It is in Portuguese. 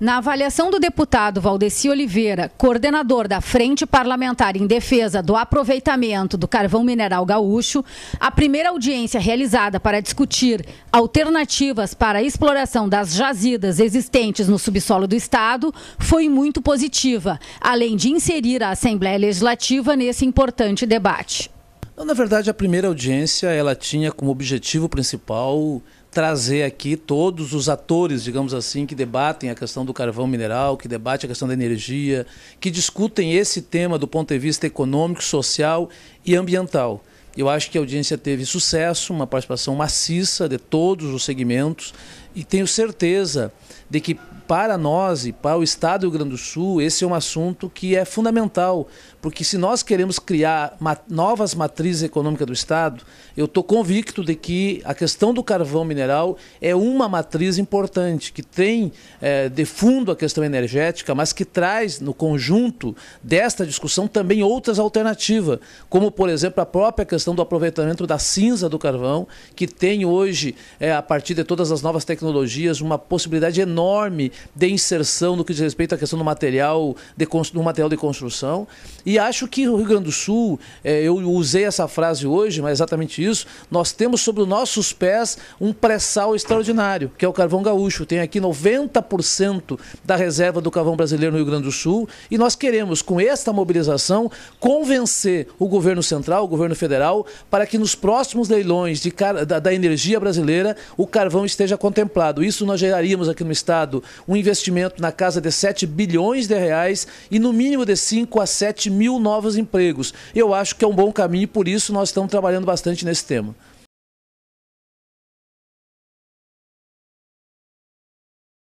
Na avaliação do deputado Valdeci Oliveira, coordenador da Frente Parlamentar em Defesa do Aproveitamento do Carvão Mineral Gaúcho, a primeira audiência realizada para discutir alternativas para a exploração das jazidas existentes no subsolo do Estado foi muito positiva, além de inserir a Assembleia Legislativa nesse importante debate. Na verdade, a primeira audiência ela tinha como objetivo principal trazer aqui todos os atores, digamos assim, que debatem a questão do carvão mineral, que debatem a questão da energia, que discutem esse tema do ponto de vista econômico, social e ambiental. Eu acho que a audiência teve sucesso, uma participação maciça de todos os segmentos. E tenho certeza de que para nós e para o Estado do Rio Grande do Sul, esse é um assunto que é fundamental, porque se nós queremos criar novas matrizes econômicas do Estado, eu estou convicto de que a questão do carvão mineral é uma matriz importante, que tem é, de fundo a questão energética, mas que traz no conjunto desta discussão também outras alternativas, como, por exemplo, a própria questão do aproveitamento da cinza do carvão, que tem hoje, é, a partir de todas as novas tecnologias, tecnologias uma possibilidade enorme de inserção no que diz respeito à questão do material de, do material de construção. E acho que o Rio Grande do Sul, eh, eu usei essa frase hoje, mas é exatamente isso, nós temos sobre os nossos pés um pré-sal extraordinário, que é o carvão gaúcho. Tem aqui 90% da reserva do carvão brasileiro no Rio Grande do Sul e nós queremos, com esta mobilização, convencer o governo central, o governo federal, para que nos próximos leilões de, da, da energia brasileira o carvão esteja contemplado contemplado. Isso nós geraríamos aqui no Estado um investimento na casa de 7 bilhões de reais e no mínimo de 5 a 7 mil novos empregos. Eu acho que é um bom caminho e por isso nós estamos trabalhando bastante nesse tema.